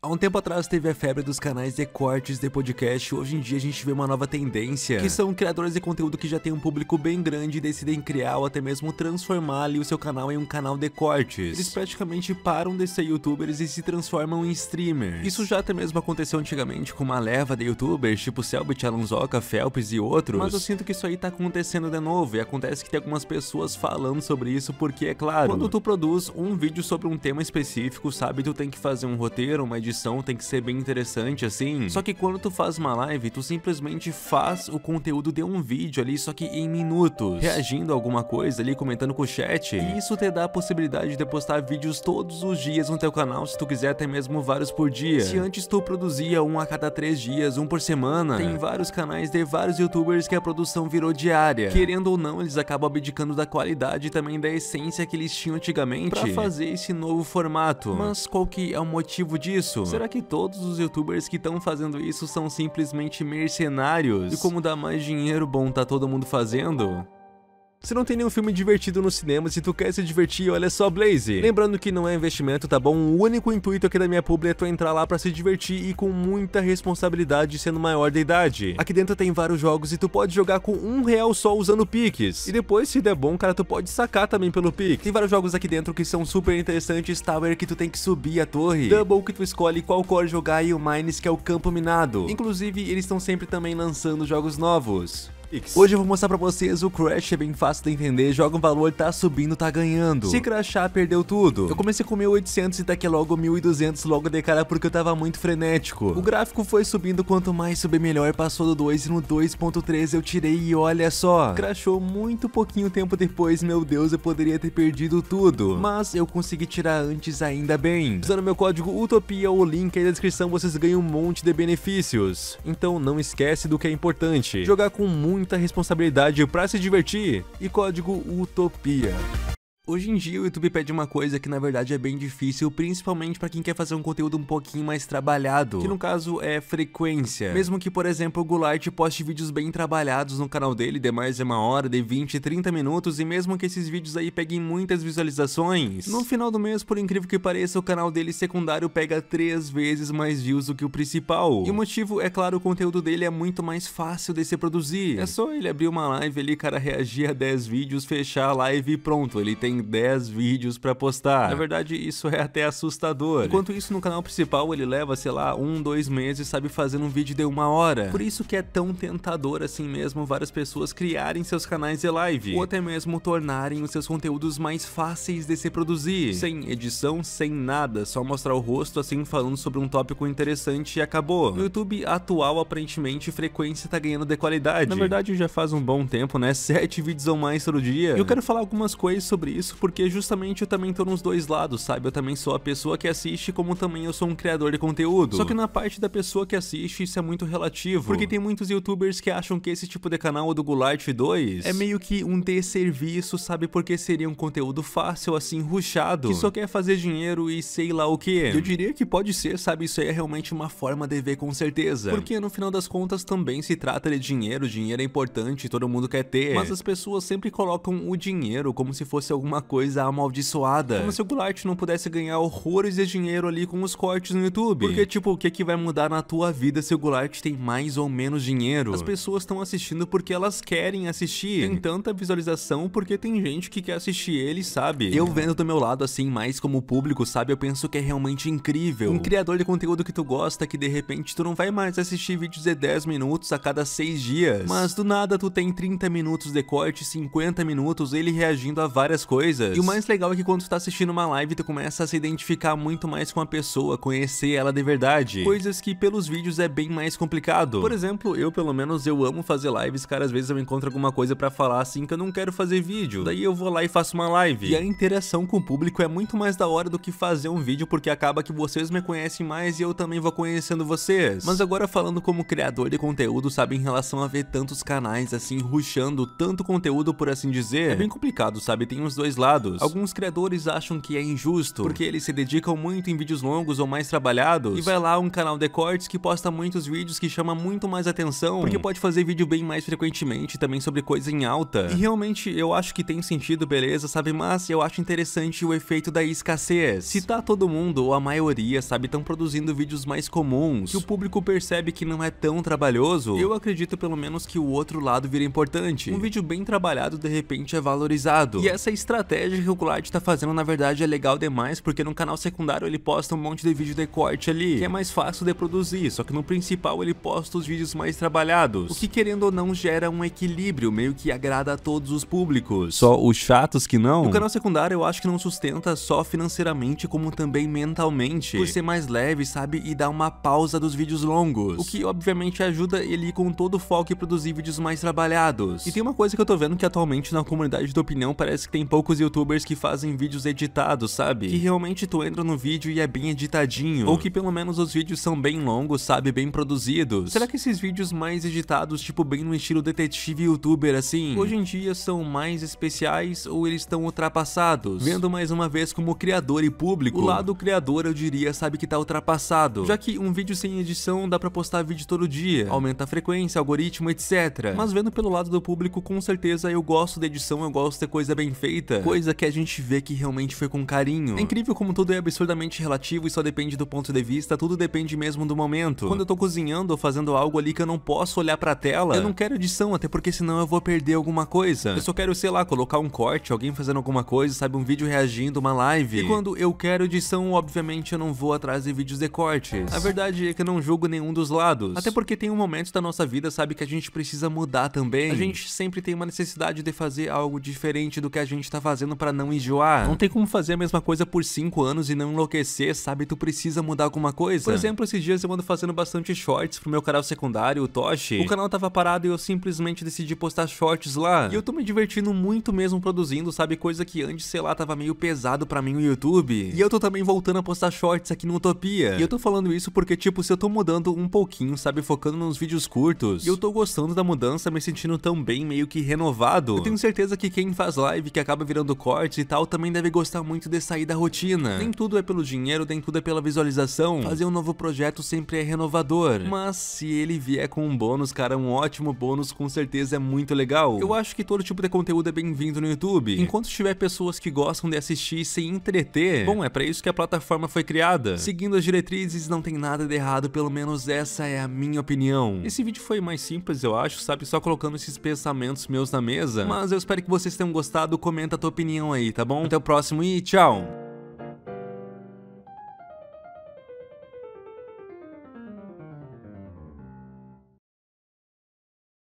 Há um tempo atrás teve a febre dos canais de cortes de podcast, hoje em dia a gente vê uma nova tendência, que são criadores de conteúdo que já tem um público bem grande e decidem criar ou até mesmo transformar ali o seu canal em um canal de cortes. Eles praticamente param de ser youtubers e se transformam em streamers. Isso já até mesmo aconteceu antigamente com uma leva de youtubers, tipo Selbit, Alonsoca, Phelps e outros, mas eu sinto que isso aí tá acontecendo de novo, e acontece que tem algumas pessoas falando sobre isso porque, é claro, quando tu produz um vídeo sobre um tema específico, sabe, tu tem que fazer um roteiro, uma edição edição tem que ser bem interessante assim. Só que quando tu faz uma live, tu simplesmente faz o conteúdo de um vídeo ali, só que em minutos, reagindo a alguma coisa ali, comentando com o chat. E isso te dá a possibilidade de postar vídeos todos os dias no teu canal, se tu quiser até mesmo vários por dia. Se antes tu produzia um a cada três dias, um por semana, tem vários canais de vários youtubers que a produção virou diária. Querendo ou não, eles acabam abdicando da qualidade e também da essência que eles tinham antigamente para fazer esse novo formato. Mas qual que é o motivo disso? isso? Será que todos os youtubers que estão fazendo isso são simplesmente mercenários? E como dá mais dinheiro bom tá todo mundo fazendo? Se não tem nenhum filme divertido no cinema, se tu quer se divertir, olha só Blaze. Lembrando que não é investimento, tá bom? O único intuito aqui da minha publi é tu entrar lá pra se divertir e com muita responsabilidade sendo maior de idade. Aqui dentro tem vários jogos e tu pode jogar com um real só usando piques. E depois, se der bom, cara, tu pode sacar também pelo pique. Tem vários jogos aqui dentro que são super interessantes, Tower que tu tem que subir a torre, Double que tu escolhe qual core jogar e o Mines que é o campo minado. Inclusive, eles estão sempre também lançando jogos novos. Hoje eu vou mostrar pra vocês, o Crash é bem fácil de entender, joga um valor, tá subindo, tá ganhando. Se crashar, perdeu tudo. Eu comecei com 1.800 e daqui tá logo 1.200 logo de cara porque eu tava muito frenético. O gráfico foi subindo, quanto mais subir melhor, passou do 2 e no 2.3 eu tirei e olha só. Crashou muito pouquinho tempo depois, meu Deus, eu poderia ter perdido tudo. Mas eu consegui tirar antes ainda bem. Usando meu código UTOPIA o link aí na descrição, vocês ganham um monte de benefícios. Então não esquece do que é importante, jogar com muito muita responsabilidade para se divertir e código Utopia. Hoje em dia o YouTube pede uma coisa que na verdade é bem difícil, principalmente para quem quer fazer um conteúdo um pouquinho mais trabalhado, que no caso é frequência. Mesmo que, por exemplo, o Gulart poste vídeos bem trabalhados no canal dele, de mais de uma hora, de 20, 30 minutos, e mesmo que esses vídeos aí peguem muitas visualizações, no final do mês, por incrível que pareça, o canal dele secundário pega três vezes mais views do que o principal. E o motivo é claro, o conteúdo dele é muito mais fácil de se produzir. É só ele abrir uma live ali, cara, reagir a 10 vídeos, fechar a live e pronto, ele tem 10 vídeos para postar. Na verdade, isso é até assustador. Enquanto isso, no canal principal ele leva, sei lá, um, dois meses, sabe, fazendo um vídeo de uma hora. Por isso que é tão tentador assim mesmo várias pessoas criarem seus canais de live, ou até mesmo tornarem os seus conteúdos mais fáceis de se produzir, sem edição, sem nada, só mostrar o rosto assim falando sobre um tópico interessante e acabou. No YouTube atual, aparentemente, frequência tá ganhando de qualidade. Na verdade, já faz um bom tempo, né? Sete vídeos ou mais todo dia. Eu quero falar algumas coisas sobre isso isso porque justamente eu também tô nos dois lados, sabe? Eu também sou a pessoa que assiste, como também eu sou um criador de conteúdo. Só que na parte da pessoa que assiste, isso é muito relativo. Porque tem muitos youtubers que acham que esse tipo de canal, o do Gulart 2, é meio que um desserviço, sabe? Porque seria um conteúdo fácil, assim, ruchado, que só quer fazer dinheiro e sei lá o que. Eu diria que pode ser, sabe? Isso aí é realmente uma forma de ver com certeza. Porque no final das contas também se trata de dinheiro, dinheiro é importante, todo mundo quer ter. Mas as pessoas sempre colocam o dinheiro como se fosse alguma uma coisa amaldiçoada. Como se o Gulart não pudesse ganhar horrores de dinheiro ali com os cortes no YouTube. Porque, tipo, o que, que vai mudar na tua vida se o Gulart tem mais ou menos dinheiro? As pessoas estão assistindo porque elas querem assistir. Tem tanta visualização porque tem gente que quer assistir ele, sabe? Eu vendo do meu lado, assim, mais como público, sabe? Eu penso que é realmente incrível. Um criador de conteúdo que tu gosta, que de repente tu não vai mais assistir vídeos de 10 minutos a cada 6 dias. Mas do nada tu tem 30 minutos de corte, 50 minutos, ele reagindo a várias coisas coisas. E o mais legal é que quando tu tá assistindo uma live, tu começa a se identificar muito mais com a pessoa, conhecer ela de verdade. Coisas que pelos vídeos é bem mais complicado. Por exemplo, eu pelo menos eu amo fazer lives, cara, às vezes eu encontro alguma coisa para falar assim que eu não quero fazer vídeo. Daí eu vou lá e faço uma live. E a interação com o público é muito mais da hora do que fazer um vídeo, porque acaba que vocês me conhecem mais e eu também vou conhecendo vocês. Mas agora falando como criador de conteúdo, sabe, em relação a ver tantos canais assim, ruxando tanto conteúdo, por assim dizer, é bem complicado, sabe? Tem uns dois dois lados. Alguns criadores acham que é injusto, porque eles se dedicam muito em vídeos longos ou mais trabalhados, e vai lá um canal de cortes que posta muitos vídeos que chama muito mais atenção, porque pode fazer vídeo bem mais frequentemente, também sobre coisa em alta. E realmente, eu acho que tem sentido, beleza, sabe? Mas eu acho interessante o efeito da escassez. Se tá todo mundo, ou a maioria, sabe, tão produzindo vídeos mais comuns, que o público percebe que não é tão trabalhoso, eu acredito pelo menos que o outro lado vira importante. Um vídeo bem trabalhado, de repente, é valorizado. E essa estratégia estratégia que o Colate tá fazendo, na verdade, é legal demais, porque no canal secundário ele posta um monte de vídeo de corte ali, que é mais fácil de produzir, só que no principal ele posta os vídeos mais trabalhados, o que querendo ou não gera um equilíbrio, meio que agrada a todos os públicos. Só os chatos que não? O canal secundário eu acho que não sustenta só financeiramente, como também mentalmente, por ser mais leve, sabe, e dar uma pausa dos vídeos longos, o que obviamente ajuda ele com todo o foco e produzir vídeos mais trabalhados. E tem uma coisa que eu tô vendo que atualmente na comunidade de opinião parece que tem pouco poucos youtubers que fazem vídeos editados, sabe? Que realmente tu entra no vídeo e é bem editadinho. Ou que pelo menos os vídeos são bem longos, sabe? Bem produzidos. Será que esses vídeos mais editados, tipo bem no estilo detetive youtuber assim, hoje em dia são mais especiais ou eles estão ultrapassados? Vendo mais uma vez como criador e público, o lado criador eu diria sabe que tá ultrapassado. Já que um vídeo sem edição dá pra postar vídeo todo dia, aumenta a frequência, algoritmo, etc. Mas vendo pelo lado do público, com certeza eu gosto da edição, eu gosto de coisa bem feita. É. coisa que a gente vê que realmente foi com carinho. É incrível como tudo é absurdamente relativo e só depende do ponto de vista, tudo depende mesmo do momento. Quando eu tô cozinhando ou fazendo algo ali que eu não posso olhar pra tela, eu não quero edição, até porque senão eu vou perder alguma coisa. Eu só quero, sei lá, colocar um corte, alguém fazendo alguma coisa, sabe, um vídeo reagindo, uma live. E quando eu quero edição, obviamente eu não vou atrás de vídeos de cortes. A verdade é que eu não julgo nenhum dos lados. Até porque tem um momento da nossa vida, sabe, que a gente precisa mudar também. A gente sempre tem uma necessidade de fazer algo diferente do que a gente tá fazendo fazendo para não enjoar? Não tem como fazer a mesma coisa por 5 anos e não enlouquecer, sabe? Tu precisa mudar alguma coisa. Por exemplo, esses dias eu ando fazendo bastante shorts pro meu canal secundário, o Toshi. O canal tava parado e eu simplesmente decidi postar shorts lá. E eu tô me divertindo muito mesmo produzindo, sabe? Coisa que antes, sei lá, tava meio pesado para mim o YouTube. E eu tô também voltando a postar shorts aqui no Utopia. E eu tô falando isso porque, tipo, se eu tô mudando um pouquinho, sabe? Focando nos vídeos curtos. E eu tô gostando da mudança, me sentindo tão bem, meio que renovado. Eu tenho certeza que quem faz live, que acaba virando esperando cortes e tal também deve gostar muito de sair da rotina. Nem tudo é pelo dinheiro, nem tudo é pela visualização. Fazer um novo projeto sempre é renovador. Mas se ele vier com um bônus, cara, um ótimo bônus, com certeza é muito legal. Eu acho que todo tipo de conteúdo é bem-vindo no YouTube. Enquanto tiver pessoas que gostam de assistir sem entreter, bom, é para isso que a plataforma foi criada. Seguindo as diretrizes, não tem nada de errado, pelo menos essa é a minha opinião. Esse vídeo foi mais simples, eu acho, sabe? Só colocando esses pensamentos meus na mesa. Mas eu espero que vocês tenham gostado. Comenta todo tua opinião aí, tá bom? Até o próximo e tchau!